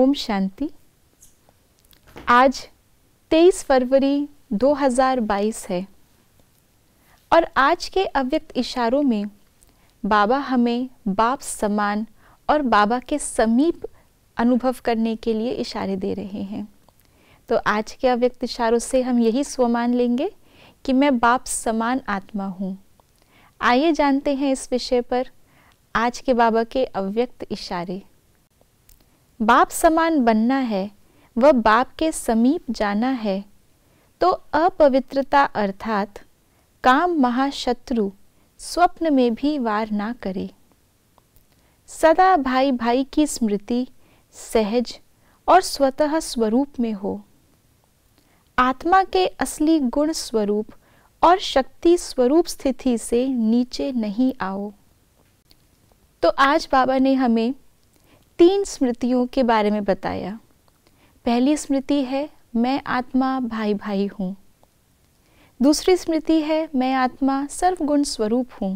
ओम शांति आज 23 फरवरी 2022 है और आज के अव्यक्त इशारों में बाबा हमें बाप समान और बाबा के समीप अनुभव करने के लिए इशारे दे रहे हैं तो आज के अव्यक्त इशारों से हम यही स्वमान लेंगे कि मैं बाप समान आत्मा हूँ आइए जानते हैं इस विषय पर आज के बाबा के अव्यक्त इशारे बाप समान बनना है व बाप के समीप जाना है तो अपवित्रता अर्थात काम महाशत्रु स्वप्न में भी वार ना करे सदा भाई भाई की स्मृति सहज और स्वतः स्वरूप में हो आत्मा के असली गुण स्वरूप और शक्ति स्वरूप स्थिति से नीचे नहीं आओ तो आज बाबा ने हमें तीन स्मृतियों के बारे में बताया पहली स्मृति है मैं आत्मा भाई भाई हूँ दूसरी स्मृति है मैं आत्मा सर्वगुण स्वरूप हूँ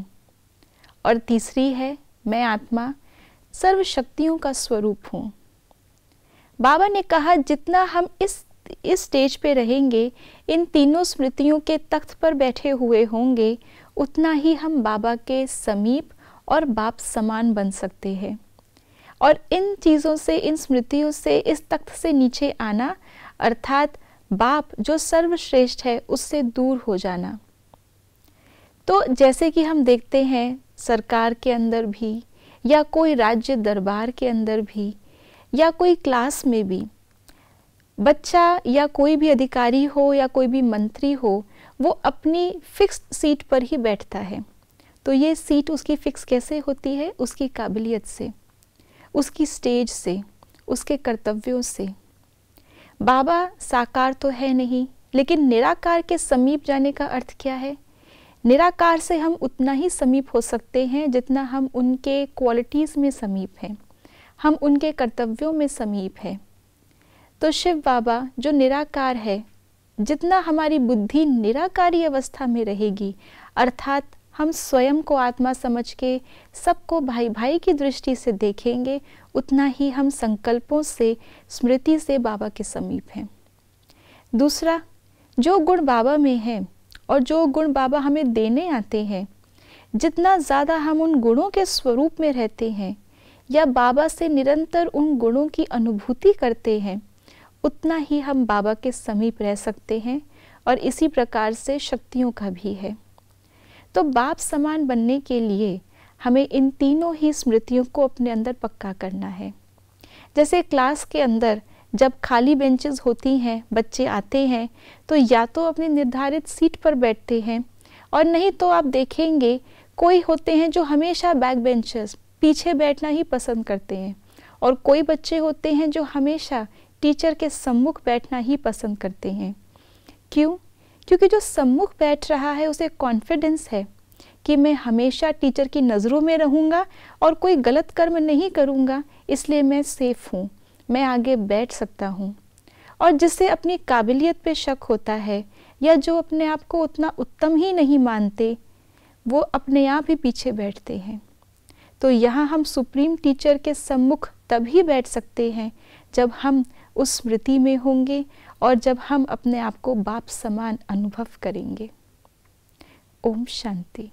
और तीसरी है मैं आत्मा सर्वशक्तियों का स्वरूप हूँ बाबा ने कहा जितना हम इस इस स्टेज पे रहेंगे इन तीनों स्मृतियों के तख्त पर बैठे हुए होंगे उतना ही हम बाबा के समीप और बाप समान बन सकते हैं और इन चीज़ों से इन स्मृतियों से इस तख्त से नीचे आना अर्थात बाप जो सर्वश्रेष्ठ है उससे दूर हो जाना तो जैसे कि हम देखते हैं सरकार के अंदर भी या कोई राज्य दरबार के अंदर भी या कोई क्लास में भी बच्चा या कोई भी अधिकारी हो या कोई भी मंत्री हो वो अपनी फिक्स सीट पर ही बैठता है तो ये सीट उसकी फिक्स कैसे होती है उसकी काबिलियत से उसकी स्टेज से उसके कर्तव्यों से बाबा साकार तो है नहीं लेकिन निराकार के समीप जाने का अर्थ क्या है निराकार से हम उतना ही समीप हो सकते हैं जितना हम उनके क्वालिटीज़ में समीप हैं हम उनके कर्तव्यों में समीप हैं तो शिव बाबा जो निराकार है जितना हमारी बुद्धि निराकारी अवस्था में रहेगी अर्थात हम स्वयं को आत्मा समझ के सबको भाई भाई की दृष्टि से देखेंगे उतना ही हम संकल्पों से स्मृति से बाबा के समीप हैं दूसरा जो गुण बाबा में है और जो गुण बाबा हमें देने आते हैं जितना ज़्यादा हम उन गुणों के स्वरूप में रहते हैं या बाबा से निरंतर उन गुणों की अनुभूति करते हैं उतना ही हम बाबा के समीप रह सकते हैं और इसी प्रकार से शक्तियों का भी है तो बाप समान बनने के लिए हमें इन तीनों ही स्मृतियों को अपने अंदर पक्का करना है जैसे क्लास के अंदर जब खाली बेंचेस होती हैं बच्चे आते हैं तो या तो अपनी निर्धारित सीट पर बैठते हैं और नहीं तो आप देखेंगे कोई होते हैं जो हमेशा बैक बेंचेस पीछे बैठना ही पसंद करते हैं और कोई बच्चे होते हैं जो हमेशा टीचर के सम्मुख बैठना ही पसंद करते हैं क्यों क्योंकि जो सम्मुख बैठ रहा है उसे कॉन्फिडेंस है कि मैं हमेशा टीचर की नज़रों में रहूँगा और कोई गलत कर्म नहीं करूँगा इसलिए मैं सेफ़ हूँ मैं आगे बैठ सकता हूँ और जिससे अपनी काबिलियत पे शक होता है या जो अपने आप को उतना उत्तम ही नहीं मानते वो अपने आप ही पीछे बैठते हैं तो यहाँ हम सुप्रीम टीचर के सम्मुख तभी बैठ सकते हैं जब हम उस स्मृति में होंगे और जब हम अपने आप को बाप समान अनुभव करेंगे ओम शांति